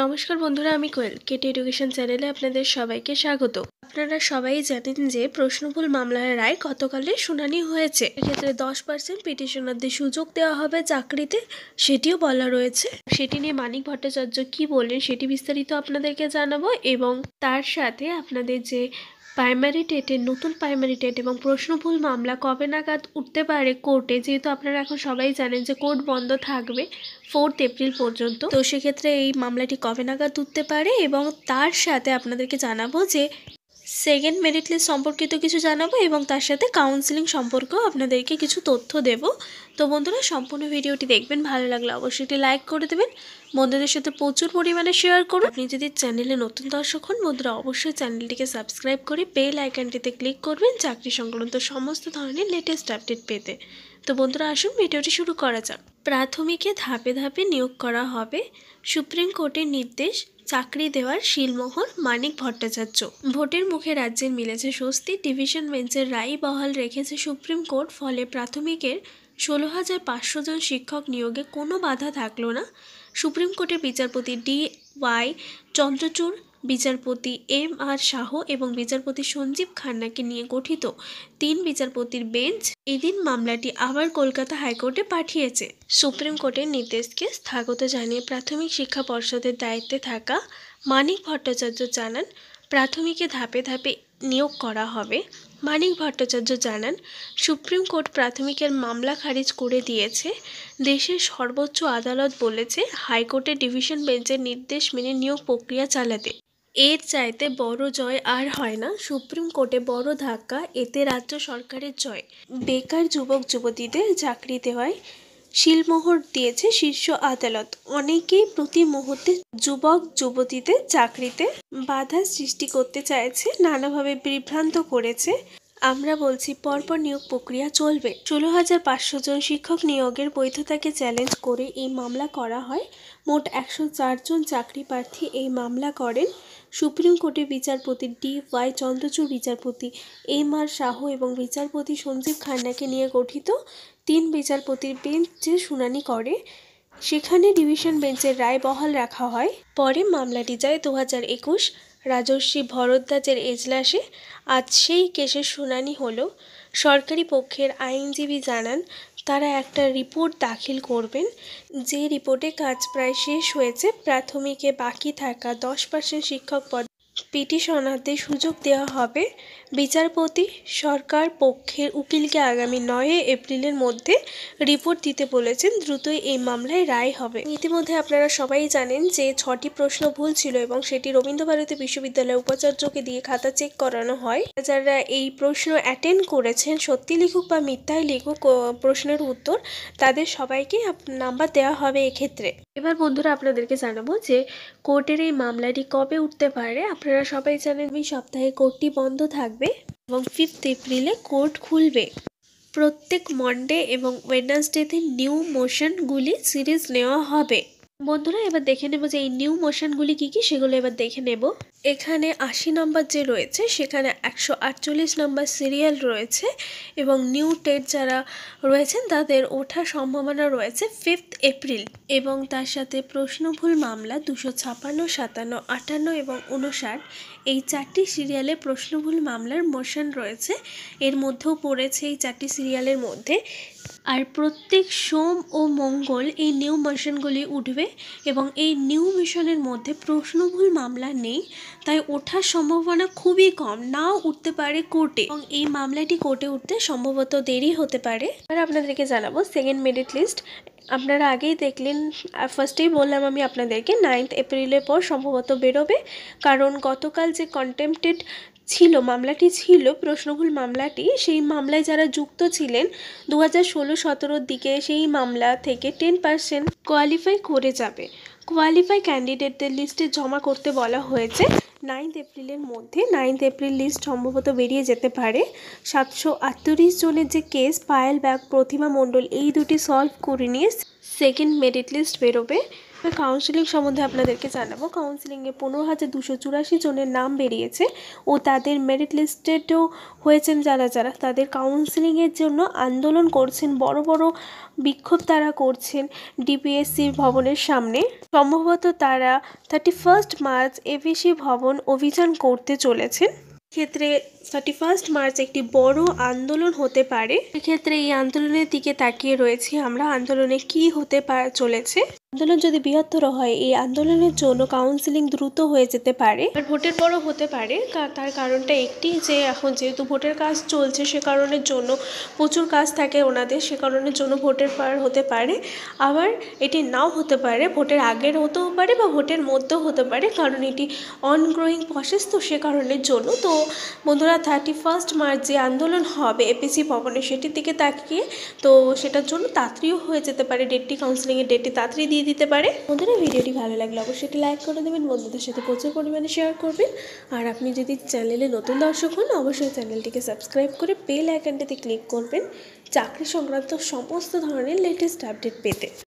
নমস্কার বন্ধুরা আমি কোয়েল কেটি এডুকেশন চ্যানেলে আপনাদের সবাইকে স্বাগত আপনারা সবাই জানেন যে প্রশ্নভুল মামলার রায় গতকালে শুনানি হয়েছে এক্ষেত্রে দশ পার্সেন্ট পিটিশনারদের সুযোগ দেওয়া হবে চাকরিতে সেটিও বলা রয়েছে সেটি নিয়ে মানিক ভট্টাচার্য কি বললেন সেটি বিস্তারিত আপনাদেরকে জানাবো এবং তার সাথে আপনাদের যে প্রাইমারি টেটের নতুন প্রাইমারি টেট এবং প্রশ্নভুল মামলা কবে নাগাদ উঠতে পারে কোর্টে যেহেতু আপনারা এখন সবাই জানেন যে কোর্ট বন্ধ থাকবে ফোর্থ এপ্রিল পর্যন্ত তো সেক্ষেত্রে এই মামলাটি কবে নাগাদ উঠতে পারে এবং তার সাথে আপনাদেরকে জানাবো যে সেকেন্ড মেরিট লিস্ট সম্পর্কিত কিছু জানাবো এবং তার সাথে কাউন্সিলিং সম্পর্কেও আপনাদেরকে কিছু তথ্য দেব তো বন্ধুরা সম্পূর্ণ ভিডিওটি দেখবেন ভালো লাগলে অবশ্যই একটি লাইক করে দেবেন বন্ধুদের সাথে প্রচুর পরিমাণে শেয়ার করুন আপনি যদি চ্যানেলে নতুন দর্শক হন বন্ধুরা অবশ্যই চ্যানেলটিকে সাবস্ক্রাইব করে বেল আইকনটিতে ক্লিক করবেন চাকরি সংক্রান্ত সমস্ত ধরনের লেটেস্ট আপডেট পেতে তো বন্ধুরা আসুন ভিডিওটি শুরু করা যাক প্রাথমিকে ধাপে ধাপে নিয়োগ করা হবে সুপ্রিম কোর্টের নির্দেশ চাকরি দেওয়ার শিলমোহর মানিক ভট্টাচার্য ভোটের মুখে রাজ্যের মিলেছে স্বস্তি ডিভিশন বেঞ্চের রায় বহাল রেখেছে সুপ্রিম কোর্ট ফলে প্রাথমিকের ষোলো হাজার পাঁচশো জন শিক্ষক নিয়োগে কোনো বাধা থাকলো না সুপ্রিম কোর্টের বিচারপতি ডি ওয়াই চন্দ্রচূড় বিচারপতি এম আর শাহ এবং বিচারপতি সঞ্জীব খান্নাকে নিয়ে গঠিত তিন বিচারপতির বেঞ্চ এদিন মামলাটি আবার কলকাতা হাইকোর্টে পাঠিয়েছে সুপ্রিম কোর্টের নির্দেশকে স্থাগত জানিয়ে প্রাথমিক শিক্ষা পর্ষদের দায়িত্বে থাকা মানিক ভট্টাচার্য জানান প্রাথমিকে ধাপে ধাপে নিয়োগ করা হবে মানিক ভট্টাচার্য জানান সুপ্রিম কোর্ট প্রাথমিকের মামলা খারিজ করে দিয়েছে দেশের সর্বোচ্চ আদালত বলেছে হাইকোর্টের ডিভিশন বেঞ্চের নির্দেশ মেনে নিয়োগ প্রক্রিয়া চালাতে এর চাইতে বড় জয় আর হয় না সুপ্রিম কোর্টে বড় ধাক্কা এতে রাজ্য সরকারের জয় বেকার যুবক যুবতীদের চাকরি দেওয়ায় শিলমোহর দিয়েছে শীর্ষ আদালত অনেকেই প্রতি মুহূর্তে যুবক যুবতীদের চাকরিতে বাধা সৃষ্টি করতে চাইছে নানাভাবে বিভ্রান্ত করেছে আমরা বলছি পরপর নিয়োগ প্রক্রিয়া চলবে ষোলো হাজার পাঁচশো জন শিক্ষক নিয়োগের বৈধতাকে চ্যালেঞ্জ করে এই মামলা করা হয় মোট একশো চারজন চাকরি প্রার্থী এই মামলা করেন সুপ্রিম কোর্টের বিচারপতি ডি ওয়াই চন্দ্রচূড় বিচারপতি এম আর শাহ এবং বিচারপতি সঞ্জীব খান্নাকে নিয়ে গঠিত তিন বিচারপতির বেঞ্চ যে শুনানি করে সেখানে ডিভিশন বেঞ্চের রায় বহাল রাখা হয় পরে মামলাটি যায় দু হাজার একুশ রাজর্ষি ভরদ্বাজের এজলাসে আজ সেই কেসের শুনানি হলো সরকারি পক্ষের আইনজীবী জানান তারা একটা রিপোর্ট দাখিল করবেন যে রিপোর্টে কাজ প্রায় শেষ হয়েছে প্রাথমিকে বাকি থাকা দশ পার্সেন্ট শিক্ষক পদ পিটিশনারদের সুযোগ দেওয়া হবে বিচারপতি সরকার পক্ষের উকিলকে আগামী নয় এপ্রিলের মধ্যে রিপোর্ট দিতে বলেছেন দ্রুতই এই মামলায় রায় হবে ইতিমধ্যে আপনারা সবাই জানেন যে ছটি প্রশ্ন ভুল ছিল এবং সেটি রবীন্দ্রভারতী বিশ্ববিদ্যালয়ের উপাচার্যকে দিয়ে খাতা চেক করানো হয় যারা এই প্রশ্ন অ্যাটেন্ড করেছেন সত্যি লিখুক বা মিথ্যায় লিখুক প্রশ্নের উত্তর তাদের সবাইকে নাম্বার দেওয়া হবে এক্ষেত্রে এবার বন্ধুরা আপনাদেরকে জানাবো যে কোর্টের এই মামলাটি কবে উঠতে পারে আপনারা সবাই জানেন এই সপ্তাহে কোর্টটি বন্ধ থাকবে এবং ফিফথ এপ্রিলে কোর্ট খুলবে প্রত্যেক মন্ডে এবং ওয়েডনেসডেতে নিউ মোশনগুলি সিরিজ নেওয়া হবে বন্ধুরা এবার দেখে নেব যে এই নিউ মোশনগুলি কি কি সেগুলো এবার দেখে নেব এখানে আশি নাম্বার যে রয়েছে সেখানে একশো আটচল্লিশ নাম্বার সিরিয়াল রয়েছে এবং নিউ টেট যারা রয়েছেন তাদের ওঠার সম্ভাবনা রয়েছে ফিফথ এপ্রিল এবং তার সাথে প্রশ্নভুল মামলা দুশো ছাপান্ন সাতান্ন আটান্ন এবং উনষাট এই চারটি সিরিয়ালে প্রশ্নভুল মামলার মোশন রয়েছে এর মধ্যেও পড়েছে এই চারটি সিরিয়ালের মধ্যে আর প্রত্যেক সোম ও মঙ্গল এই নিউ মিশনগুলি উঠবে এবং এই নিউ মিশনের মধ্যে প্রশ্নভুল মামলা নেই তাই ওঠার সম্ভাবনা খুবই কম নাও উঠতে পারে কোর্টে এবং এই মামলাটি কোর্টে উঠতে সম্ভবত দেরি হতে পারে এবার আপনাদেরকে জানাবো সেকেন্ড মেরিট লিস্ট আপনারা আগেই দেখলেন ফার্স্টেই বললাম আমি আপনাদেরকে নাইন্থ এপ্রিলের পর সম্ভবত বেরোবে কারণ গতকাল যে কন্টেম্পটেড ছিল মামলাটি ছিল প্রশ্নভুল মামলাটি সেই মামলায় যারা যুক্ত ছিলেন দু হাজার ষোলো সতেরোর দিকে সেই মামলা থেকে টেন পার্সেন্ট কোয়ালিফাই করে যাবে কোয়ালিফাই ক্যান্ডিডেটদের লিস্টে জমা করতে বলা হয়েছে নাইন্থ এপ্রিলের মধ্যে নাইন্থ এপ্রিল লিস্ট সম্ভবত বেরিয়ে যেতে পারে সাতশো আটত্রিশ জনের যে কেস পায়েল ব্যাগ প্রতিমা মণ্ডল এই দুটি সলভ করে নিয়ে সেকেন্ড মেরিট লিস্ট বেরোবে কাউন্সিলিং সম্বন্ধে আপনাদেরকে জানাবো কাউন্সিলিংয়ে পনেরো হাজার দুশো চুরাশি জনের নাম বেরিয়েছে ও তাদের মেরিট লিস্টেডও হয়েছেন যারা যারা তাদের কাউন্সিলিংয়ের জন্য আন্দোলন করছেন বড় বড় বিক্ষোভ তারা করছেন ডিপিএসসি ভবনের সামনে সম্ভবত তারা থার্টি ফার্স্ট মার্চ এবিসি ভবন অভিযান করতে চলেছেন ক্ষেত্রে থার্টি ফার্স্ট মার্চ একটি বড় আন্দোলন হতে পারে সেক্ষেত্রে এই আন্দোলনের দিকে তাকিয়ে রয়েছি আমরা আন্দোলনে কি হতে চলেছে আন্দোলন যদি বৃহত্তর হয় এই আন্দোলনের জন্য কাউন্সিলিং দ্রুত হয়ে যেতে পারে আর ভোটের পরও হতে পারে তার কারণটা একটি যে এখন যেহেতু ভোটের কাজ চলছে সে কারণের জন্য প্রচুর কাজ থাকে ওনাদের সে কারণের জন্য ভোটের পর হতে পারে আবার এটি নাও হতে পারে ভোটের আগের হতেও পারে বা ভোটের মধ্যেও হতে পারে কারণ এটি অনগ্রোয়িং প্রসেস তো সে কারণের জন্য তো বন্ধুরা থার্টি ফার্স্ট মার্চ যে আন্দোলন হবে এপিসি ভবনে সেটির দিকে তাকিয়ে তো সেটার জন্য তাড়াতাড়িও হয়ে যেতে পারে ডেটটি কাউন্সিলিংয়ের ডেটটি তাড়াতাড়ি দিয়ে দিতে পারে বন্ধুরা ভিডিওটি ভালো লাগলে অবশ্যই এটি লাইক করে দেবেন বন্ধুদের সাথে প্রচুর পরিমাণে শেয়ার করবেন আর আপনি যদি চ্যানেলে নতুন দর্শক হন অবশ্যই চ্যানেলটিকে সাবস্ক্রাইব করে বেল আইকনটিতে ক্লিক করবেন চাকরি সংক্রান্ত সমস্ত ধরনের লেটেস্ট আপডেট পেতে